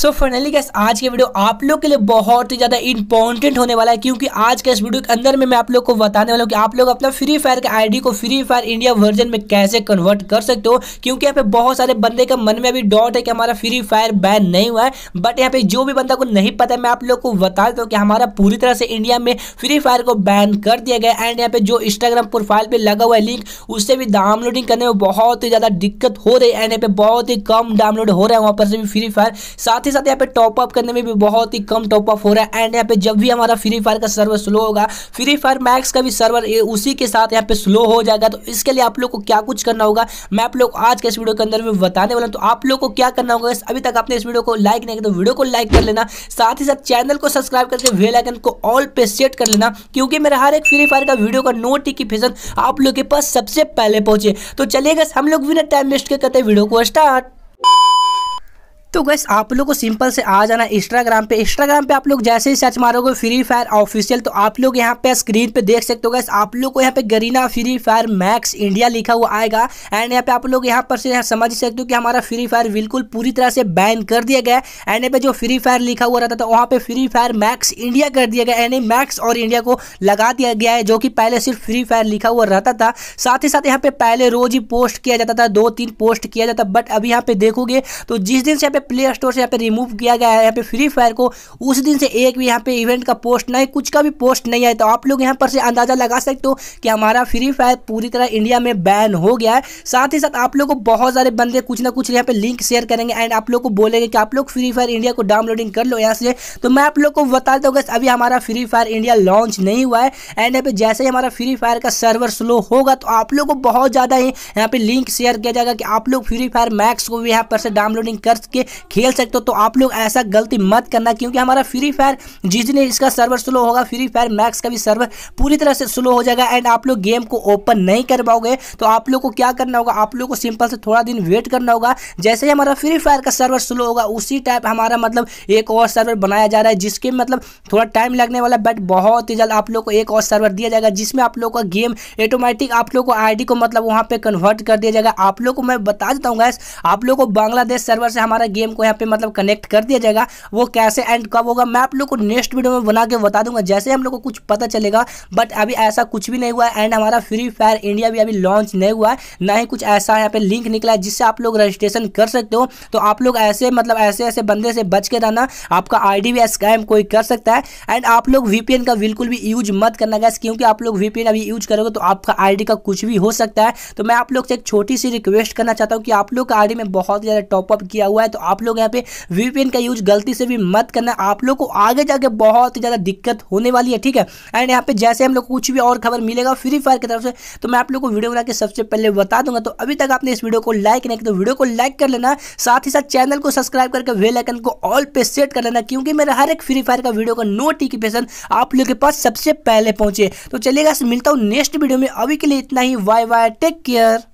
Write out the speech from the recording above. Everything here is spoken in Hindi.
सो फाइनली गैस आज के वीडियो आप लोग के लिए बहुत ही ज़्यादा इंपॉर्टेंट होने वाला है क्योंकि आज के इस वीडियो के अंदर में मैं आप लोग को बताने वाला हूँ कि आप लोग अपना फ्री फायर के आईडी को फ्री फायर इंडिया वर्जन में कैसे कन्वर्ट कर सकते हो क्योंकि यहाँ पे बहुत सारे बंदे का मन में अभी डाउट है कि हमारा फ्री फायर बैन नहीं हुआ है बट यहाँ पे जो भी बंदा को नहीं पता है मैं आप लोग को बता देता हूँ कि हमारा पूरी तरह से इंडिया में फ्री फायर को बैन कर दिया गया एंड यहाँ पे जो इंस्टाग्राम प्रोफाइल पर लगा हुआ है लिंक उससे भी डाउनलोडिंग करने में बहुत ही ज़्यादा दिक्कत हो रही है एंड यहाँ पे बहुत ही कम डाउनलोड हो रहा है वहाँ पर से भी फ्री फायर साथ साथ ही साथ यहाँ पे टॉप अप करने में भी बहुत ही कम टॉप अप हो रहा है एंड यहाँ पे जब भी हमारा फ्री फायर का सर्वर स्लो होगा फ्री फायर मैक्स का भी सर्वर उसी के साथ यहाँ पे स्लो हो जाएगा तो इसके लिए आप लोग को क्या कुछ करना होगा मैं आप लोग आज के इस वीडियो के अंदर में बताने वाला हूँ तो आप लोग को क्या करना होगा अभी तक आपने इस वीडियो को लाइक नहीं किया तो वीडियो को लाइक कर लेना साथ ही साथ चैनल को सब्सक्राइब करके वेलाइकन आइकन को ऑल पे सेट कर लेना क्योंकि मेरा हर एक फ्री फायर का वीडियो का नोटिफिकेशन आप लोग के पास सबसे पहले पहुंचे तो चलिए हम लोग बिना टाइम वेस्ट करते वीडियो को स्टार्ट तो गैस आप लोग को सिंपल से आ जाना इंस्टाग्राम पे इंस्टाग्राम पे आप लोग जैसे ही सर्च मारोगे फ्री फायर ऑफिशियल तो आप लोग यहाँ पे स्क्रीन पे देख सकते हो गैस आप लोग को यहाँ पे Garena Free Fire Max India लिखा हुआ आएगा एंड यहाँ पे आप लोग यहाँ पर से यहाँ समझ सकते हो कि हमारा फ्री फायर बिल्कुल पूरी तरह से बैन कर दिया गया है एंड यहाँ पे जो फ्री फायर लिखा हुआ रहता था वहाँ पे फ्री फायर मैक्स इंडिया कर दिया गया यानी मैक्स और इंडिया को लगा दिया गया है जो कि पहले सिर्फ फ्री फायर लिखा हुआ रहता था साथ ही साथ यहाँ पे पहले रोज ही पोस्ट किया जाता था दो तीन पोस्ट किया जाता बट अभी यहाँ पे देखोगे तो जिस दिन से यहाँ पे प्ले स्टोर से यहाँ पे रिमूव किया गया है यहाँ पे फ्री फायर को उस दिन से एक भी यहाँ पे इवेंट का पोस्ट नहीं कुछ का भी पोस्ट नहीं आया तो आप लोग यहाँ पर से अंदाजा लगा सकते हो कि हमारा फ्री फायर पूरी तरह इंडिया में बैन हो गया है साथ ही साथ आप लोग को बहुत सारे बंदे कुछ ना कुछ यहाँ पे लिंक शेयर करेंगे एंड आप लोग को बोलेंगे कि आप लोग फ्री फायर इंडिया को डाउनलोडिंग कर लो यहाँ से तो मैं आप लोग को बता दो अभी हमारा फ्री फायर इंडिया लॉन्च नहीं हुआ है एंड यहाँ पे जैसे ही हमारा फ्री फायर का सर्वर स्लो होगा तो आप लोग को बहुत ज़्यादा ही यहाँ पे लिंक शेयर किया जाएगा कि आप लोग फ्री फायर मैक्स को भी यहाँ पर से डाउनलोडिंग करके खेल सकते हो तो आप लोग ऐसा गलती मत करना क्योंकि हमारा फ्री फायर जिस दिन इसका सर्वर स्लो होगा फ्री फायर मैक्स का भी सर्वर पूरी तरह से स्लो हो जाएगा एंड आप लोग गेम को ओपन नहीं कर पाओगे तो आप लोग को क्या करना होगा आप लोग को सिंपल से थोड़ा दिन वेट करना होगा जैसे ही हमारा फ्री फायर का सर्वर स्लो होगा उसी टाइप हमारा मतलब एक और सर्वर बनाया जा रहा है जिसके मतलब थोड़ा टाइम लगने वाला बट बहुत ही जल्द आप लोग को एक और सर्वर दिया जाएगा जिसमें आप लोग का गेम ऑटोमेटिक आप लोग को आईडी को मतलब वहां पे कन्वर्ट कर दिया जाएगा आप लोग को मैं बता देता हूँ गैस आप लोग को बांग्लादेश सर्वर से हमारा गेम गेम को यहाँ पे मतलब कनेक्ट कर दिया जाएगा वो कैसे एंड कब होगा मैं आप लोग को नेक्स्ट वीडियो में बना के बता दूंगा जैसे हम लोग को कुछ पता चलेगा बट अभी ऐसा कुछ भी नहीं हुआ है एंड हमारा फ्री फायर इंडिया भी अभी लॉन्च नहीं हुआ है ना ही कुछ ऐसा यहाँ पे लिंक निकला है जिससे आप लोग रजिस्ट्रेशन कर सकते हो तो आप लोग ऐसे मतलब ऐसे ऐसे बंदे से बच के रहना आपका आई भी स्कैम कोई कर सकता है एंड आप लोग वीपीएन का बिल्कुल भी यूज मत करना गैस क्योंकि आप लोग वीपीएन अभी यूज करोगे तो आपका आईडी का कुछ भी हो सकता है तो मैं आप लोग से एक छोटी सी रिक्वेस्ट करना चाहता हूँ कि आप लोग का आईडी में बहुत ज़्यादा टॉपअप किया हुआ है तो आप लोग यहाँ पे वीपीएन का यूज गलती से भी मत करना आप लोग को आगे जाके बहुत ही ज़्यादा दिक्कत होने वाली है ठीक है एंड यहाँ पे जैसे हम लोग कुछ भी और खबर मिलेगा फ्री फायर की तरफ से तो मैं आप लोग को वीडियो बना के सबसे पहले बता दूंगा तो अभी तक आपने इस वीडियो को लाइक नहीं किया तो वीडियो को लाइक कर लेना साथ ही साथ चैनल को सब्सक्राइब करके वेलाइकन को ऑल पे सेट कर लेना क्योंकि मेरा हर एक फ्री फायर का वीडियो का नोटिफिकेशन आप लोग के पास सबसे पहले पहुंचे तो चलिएगा मिलता हूँ नेक्स्ट वीडियो में अभी के लिए इतना ही वाई वाई टेक केयर